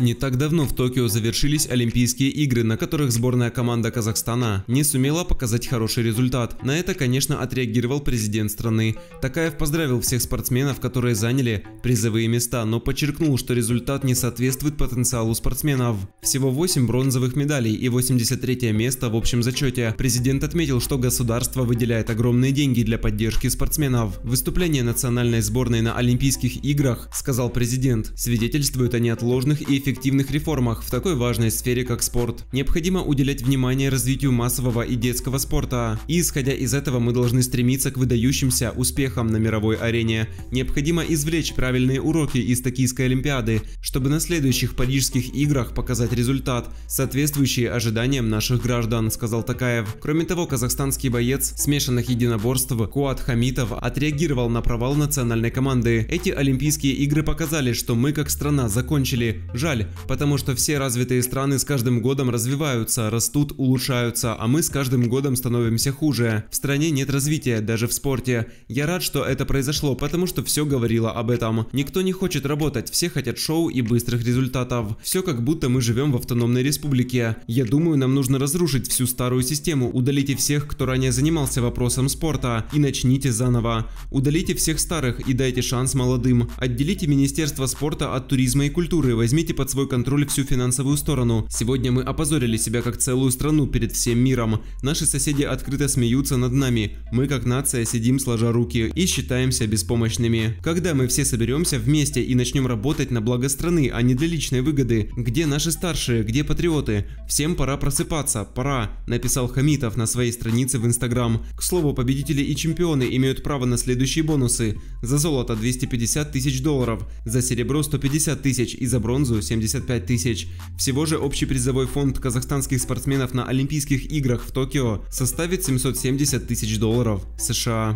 Не так давно в Токио завершились Олимпийские игры, на которых сборная команда Казахстана не сумела показать хороший результат. На это, конечно, отреагировал президент страны. Такаев поздравил всех спортсменов, которые заняли призовые места, но подчеркнул, что результат не соответствует потенциалу спортсменов. Всего 8 бронзовых медалей и 83 место в общем зачете. Президент отметил, что государство выделяет огромные деньги для поддержки спортсменов. Выступление национальной сборной на Олимпийских играх, сказал президент, свидетельствует о неотложных и эффективных реформах в такой важной сфере, как спорт. Необходимо уделять внимание развитию массового и детского спорта. И исходя из этого мы должны стремиться к выдающимся успехам на мировой арене. Необходимо извлечь правильные уроки из Токийской Олимпиады, чтобы на следующих Парижских играх показать результат, соответствующий ожиданиям наших граждан, сказал Такаев. Кроме того, казахстанский боец смешанных единоборств Куат Хамитов отреагировал на провал национальной команды. Эти Олимпийские игры показали, что мы как страна закончили. Жаль, жаль, потому что все развитые страны с каждым годом развиваются, растут, улучшаются, а мы с каждым годом становимся хуже. В стране нет развития, даже в спорте. Я рад, что это произошло, потому что все говорило об этом. Никто не хочет работать, все хотят шоу и быстрых результатов. Все как будто мы живем в автономной республике. Я думаю, нам нужно разрушить всю старую систему, удалите всех, кто ранее занимался вопросом спорта, и начните заново. Удалите всех старых и дайте шанс молодым. Отделите Министерство спорта от туризма и культуры, возьмите под свой контроль всю финансовую сторону. Сегодня мы опозорили себя как целую страну перед всем миром. Наши соседи открыто смеются над нами. Мы как нация сидим сложа руки и считаемся беспомощными. Когда мы все соберемся вместе и начнем работать на благо страны, а не для личной выгоды? Где наши старшие? Где патриоты? Всем пора просыпаться, пора, написал Хамитов на своей странице в Инстаграм. К слову, победители и чемпионы имеют право на следующие бонусы. За золото 250 тысяч долларов, за серебро 150 тысяч и за бронзу 70 75 тысяч. Всего же общий призовой фонд казахстанских спортсменов на Олимпийских играх в Токио составит 770 тысяч долларов США.